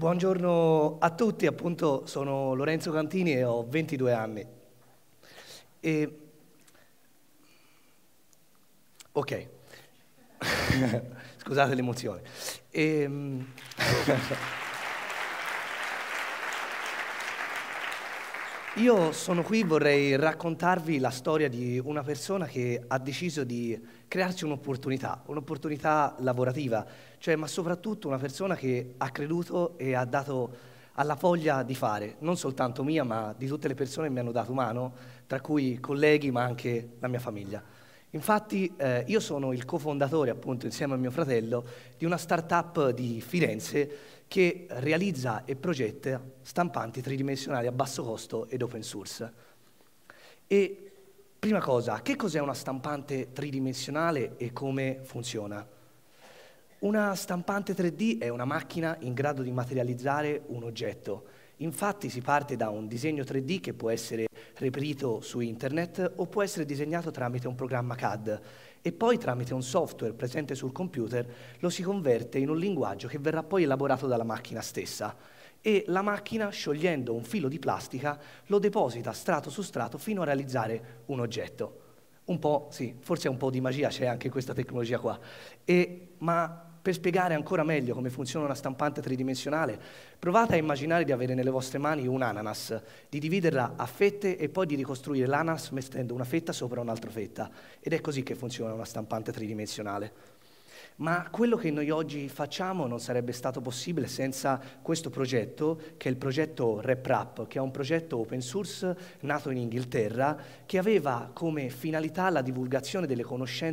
Buongiorno a tutti, appunto sono Lorenzo Cantini e ho 22 anni. E... Ok, scusate l'emozione. E... Ehm, Io sono qui, vorrei raccontarvi la storia di una persona che ha deciso di crearsi un'opportunità, un'opportunità lavorativa, cioè, ma soprattutto una persona che ha creduto e ha dato alla voglia di fare, non soltanto mia, ma di tutte le persone che mi hanno dato mano, tra cui colleghi, ma anche la mia famiglia. Infatti eh, io sono il cofondatore, appunto, insieme a mio fratello, di una start-up di Firenze che realizza e progetta stampanti tridimensionali a basso costo ed open source. E prima cosa, che cos'è una stampante tridimensionale e come funziona? Una stampante 3D è una macchina in grado di materializzare un oggetto Infatti si parte da un disegno 3D che può essere reperito su internet o può essere disegnato tramite un programma CAD e poi tramite un software presente sul computer lo si converte in un linguaggio che verrà poi elaborato dalla macchina stessa e la macchina sciogliendo un filo di plastica lo deposita strato su strato fino a realizzare un oggetto. Un po', sì, forse un po' di magia c'è anche questa tecnologia qua, e, ma per spiegare ancora meglio come funziona una stampante tridimensionale, provate a immaginare di avere nelle vostre mani un ananas, di dividerla a fette e poi di ricostruire l'ananas mettendo una fetta sopra un'altra fetta. Ed è così che funziona una stampante tridimensionale. Ma quello che noi oggi facciamo non sarebbe stato possibile senza questo progetto, che è il progetto RepRap, che è un progetto open source nato in Inghilterra, che aveva come finalità la divulgazione delle conoscenze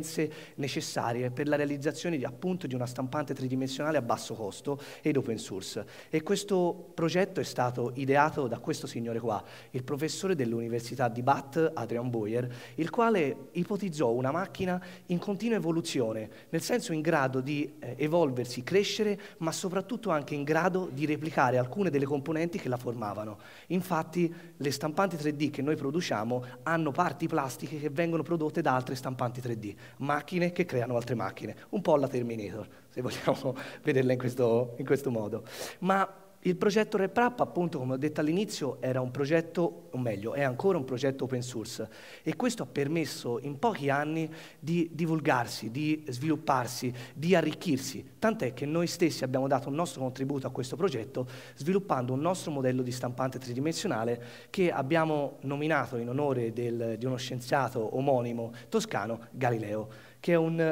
necessarie per la realizzazione di, appunto di una stampante tridimensionale a basso costo ed open source. E questo progetto è stato ideato da questo signore qua, il professore dell'Università di Bath, Adrian Boyer, il quale ipotizzò una macchina in continua evoluzione, nel senso in in grado di eh, evolversi, crescere, ma soprattutto anche in grado di replicare alcune delle componenti che la formavano. Infatti le stampanti 3D che noi produciamo hanno parti plastiche che vengono prodotte da altre stampanti 3D, macchine che creano altre macchine, un po' la Terminator, se vogliamo vederla in questo, in questo modo. Ma il progetto RepRap, appunto, come ho detto all'inizio, era un progetto, o meglio, è ancora un progetto open source e questo ha permesso in pochi anni di divulgarsi, di svilupparsi, di arricchirsi, tant'è che noi stessi abbiamo dato un nostro contributo a questo progetto sviluppando un nostro modello di stampante tridimensionale che abbiamo nominato in onore del, di uno scienziato omonimo toscano, Galileo, che è un...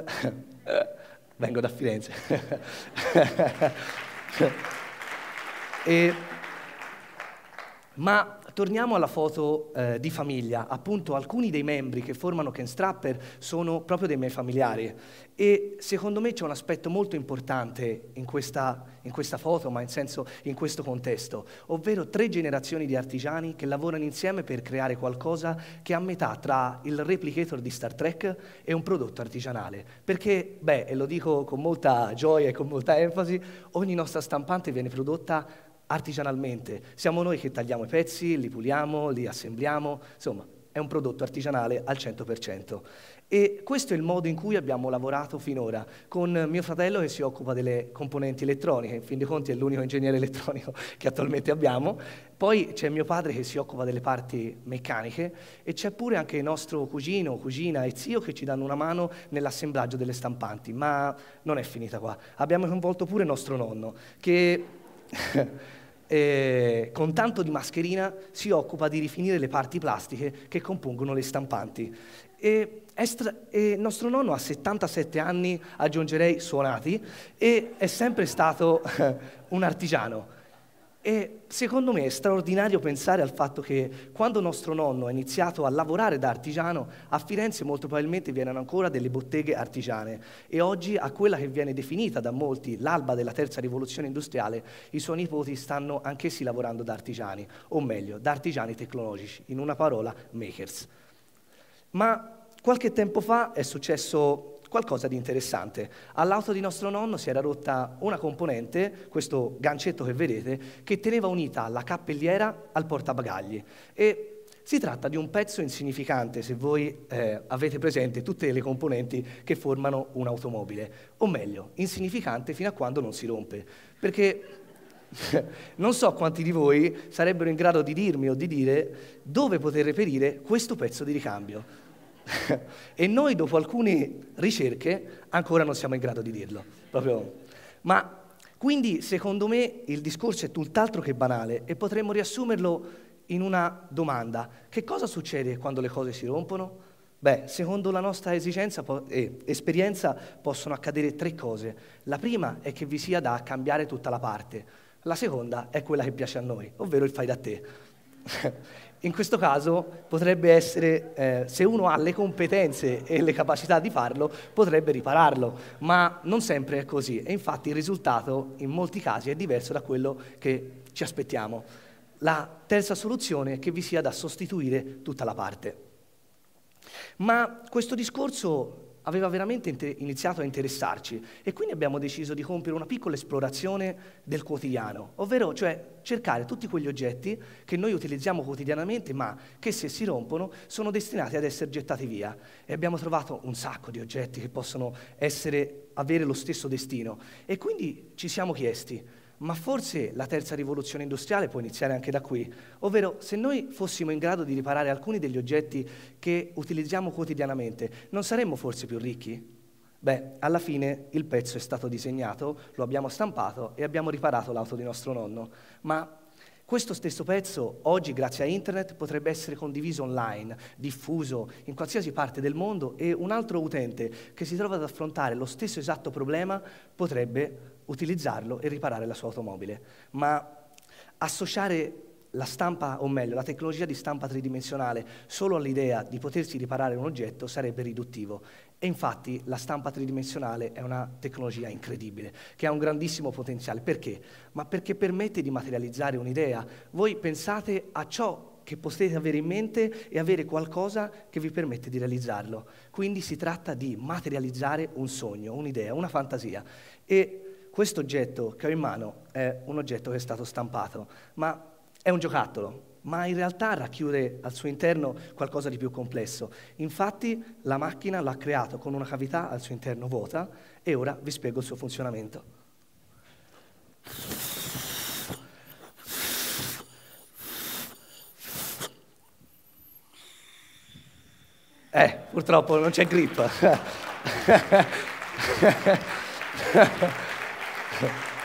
vengo da Firenze. E, ma torniamo alla foto eh, di famiglia. Appunto, alcuni dei membri che formano Ken Strapper sono proprio dei miei familiari. E secondo me c'è un aspetto molto importante in questa, in questa foto, ma in, senso, in questo contesto, ovvero tre generazioni di artigiani che lavorano insieme per creare qualcosa che è a metà tra il replicator di Star Trek e un prodotto artigianale. Perché, beh, e lo dico con molta gioia e con molta enfasi, ogni nostra stampante viene prodotta artigianalmente. Siamo noi che tagliamo i pezzi, li puliamo, li assembliamo, insomma è un prodotto artigianale al 100%. E questo è il modo in cui abbiamo lavorato finora, con mio fratello che si occupa delle componenti elettroniche, in fin dei conti è l'unico ingegnere elettronico che attualmente abbiamo, poi c'è mio padre che si occupa delle parti meccaniche e c'è pure anche il nostro cugino, cugina e zio che ci danno una mano nell'assemblaggio delle stampanti, ma non è finita qua. Abbiamo coinvolto pure nostro nonno, che eh, con tanto di mascherina si occupa di rifinire le parti plastiche che compongono le stampanti. E, e nostro nonno ha 77 anni, aggiungerei suonati, e è sempre stato un artigiano e secondo me è straordinario pensare al fatto che quando nostro nonno ha iniziato a lavorare da artigiano, a Firenze molto probabilmente vi erano ancora delle botteghe artigiane e oggi a quella che viene definita da molti l'alba della terza rivoluzione industriale, i suoi nipoti stanno anch'essi lavorando da artigiani, o meglio, da artigiani tecnologici, in una parola makers. Ma qualche tempo fa è successo qualcosa di interessante. All'auto di nostro nonno si era rotta una componente, questo gancetto che vedete, che teneva unita la cappelliera al portabagagli. E si tratta di un pezzo insignificante, se voi eh, avete presente tutte le componenti che formano un'automobile, o meglio, insignificante fino a quando non si rompe, perché non so quanti di voi sarebbero in grado di dirmi o di dire dove poter reperire questo pezzo di ricambio. e noi dopo alcune ricerche ancora non siamo in grado di dirlo. Proprio. Ma quindi secondo me il discorso è tutt'altro che banale e potremmo riassumerlo in una domanda. Che cosa succede quando le cose si rompono? Beh, secondo la nostra esigenza e esperienza possono accadere tre cose. La prima è che vi sia da cambiare tutta la parte. La seconda è quella che piace a noi, ovvero il fai da te. in questo caso potrebbe essere, eh, se uno ha le competenze e le capacità di farlo, potrebbe ripararlo, ma non sempre è così e infatti il risultato in molti casi è diverso da quello che ci aspettiamo. La terza soluzione è che vi sia da sostituire tutta la parte. Ma questo discorso aveva veramente iniziato a interessarci e quindi abbiamo deciso di compiere una piccola esplorazione del quotidiano, ovvero cioè cercare tutti quegli oggetti che noi utilizziamo quotidianamente ma che se si rompono sono destinati ad essere gettati via e abbiamo trovato un sacco di oggetti che possono essere, avere lo stesso destino e quindi ci siamo chiesti ma forse la terza rivoluzione industriale può iniziare anche da qui, ovvero se noi fossimo in grado di riparare alcuni degli oggetti che utilizziamo quotidianamente, non saremmo forse più ricchi? Beh, alla fine il pezzo è stato disegnato, lo abbiamo stampato e abbiamo riparato l'auto di nostro nonno, ma questo stesso pezzo oggi, grazie a internet, potrebbe essere condiviso online, diffuso in qualsiasi parte del mondo e un altro utente che si trova ad affrontare lo stesso esatto problema potrebbe utilizzarlo e riparare la sua automobile. Ma associare la stampa, o meglio, la tecnologia di stampa tridimensionale solo all'idea di potersi riparare un oggetto sarebbe riduttivo e infatti la stampa tridimensionale è una tecnologia incredibile, che ha un grandissimo potenziale. Perché? Ma perché permette di materializzare un'idea. Voi pensate a ciò che potete avere in mente e avere qualcosa che vi permette di realizzarlo. Quindi si tratta di materializzare un sogno, un'idea, una fantasia. E questo oggetto che ho in mano è un oggetto che è stato stampato, ma è un giocattolo, ma in realtà racchiude al suo interno qualcosa di più complesso. Infatti la macchina l'ha creato con una cavità al suo interno vuota e ora vi spiego il suo funzionamento. Eh, purtroppo non c'è grip.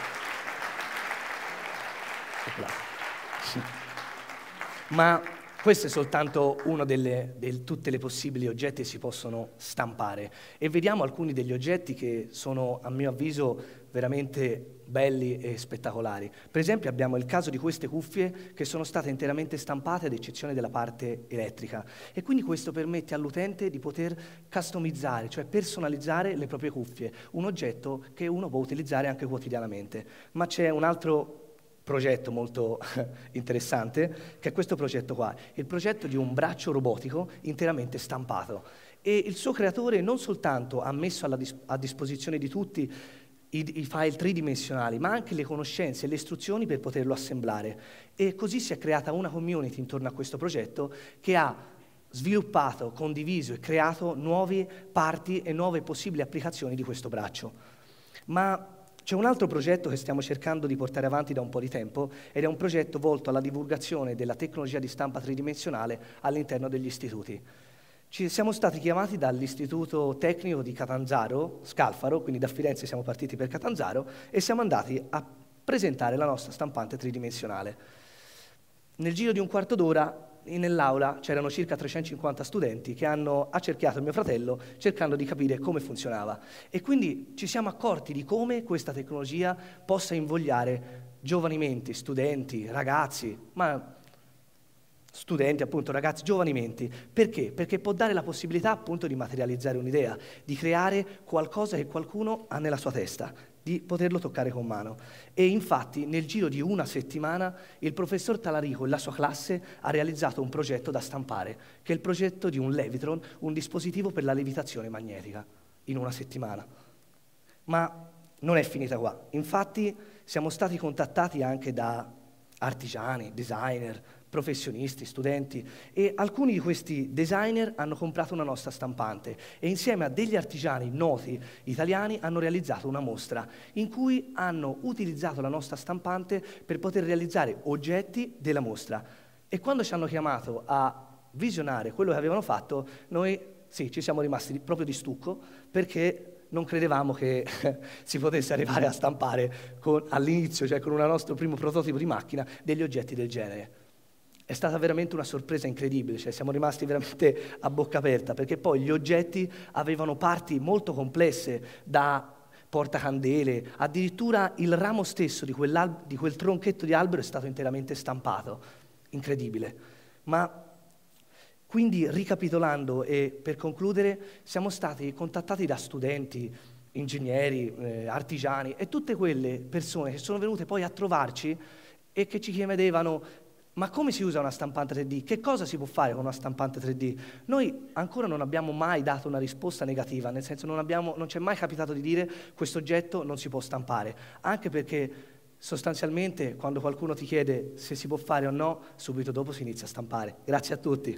Ma questo è soltanto uno delle, del, tutte le possibili oggetti che si possono stampare. E vediamo alcuni degli oggetti che sono, a mio avviso, veramente belli e spettacolari. Per esempio abbiamo il caso di queste cuffie che sono state interamente stampate ad eccezione della parte elettrica e quindi questo permette all'utente di poter customizzare, cioè personalizzare le proprie cuffie, un oggetto che uno può utilizzare anche quotidianamente. Ma c'è un altro progetto molto interessante, che è questo progetto qua, il progetto di un braccio robotico interamente stampato. E il suo creatore non soltanto ha messo dis- a disposizione di tutti i, i file tridimensionali, ma anche le conoscenze e le istruzioni per poterlo assemblare. E così si è creata una community intorno a questo progetto che ha sviluppato, condiviso e creato nuove parti e nuove possibili applicazioni di questo braccio. Ma c'è un altro progetto che stiamo cercando di portare avanti da un po' di tempo ed è un progetto volto alla divulgazione della tecnologia di stampa tridimensionale all'interno degli istituti. Ci siamo stati chiamati dall'Istituto Tecnico di Catanzaro, Scalfaro, quindi da Firenze siamo partiti per Catanzaro e siamo andati a presentare la nostra stampante tridimensionale. Nel giro di un quarto d'ora nell'aula c'erano circa 350 studenti che hanno accerchiato mio fratello cercando di capire come funzionava. E quindi ci siamo accorti di come questa tecnologia possa invogliare giovani menti, studenti, ragazzi, ma studenti, appunto, ragazzi, giovani menti. Perché? Perché può dare la possibilità appunto di materializzare un'idea, di creare qualcosa che qualcuno ha nella sua testa di poterlo toccare con mano. E infatti nel giro di una settimana il professor Talarico e la sua classe ha realizzato un progetto da stampare, che è il progetto di un Levitron, un dispositivo per la levitazione magnetica, in una settimana. Ma non è finita qua. Infatti siamo stati contattati anche da artigiani, designer, professionisti, studenti e alcuni di questi designer hanno comprato una nostra stampante e insieme a degli artigiani noti italiani hanno realizzato una mostra in cui hanno utilizzato la nostra stampante per poter realizzare oggetti della mostra. E quando ci hanno chiamato a visionare quello che avevano fatto, noi sì, ci siamo rimasti proprio di stucco perché non credevamo che si potesse arrivare a stampare all'inizio, cioè con un nostro primo prototipo di macchina, degli oggetti del genere. È stata veramente una sorpresa incredibile, cioè siamo rimasti veramente a bocca aperta, perché poi gli oggetti avevano parti molto complesse, da portacandele, addirittura il ramo stesso di, di quel tronchetto di albero è stato interamente stampato. Incredibile. Ma quindi, ricapitolando e per concludere, siamo stati contattati da studenti, ingegneri, eh, artigiani e tutte quelle persone che sono venute poi a trovarci e che ci chiedevano ma come si usa una stampante 3D? Che cosa si può fare con una stampante 3D? Noi ancora non abbiamo mai dato una risposta negativa, nel senso non, abbiamo, non ci è mai capitato di dire questo oggetto non si può stampare, anche perché sostanzialmente quando qualcuno ti chiede se si può fare o no, subito dopo si inizia a stampare. Grazie a tutti.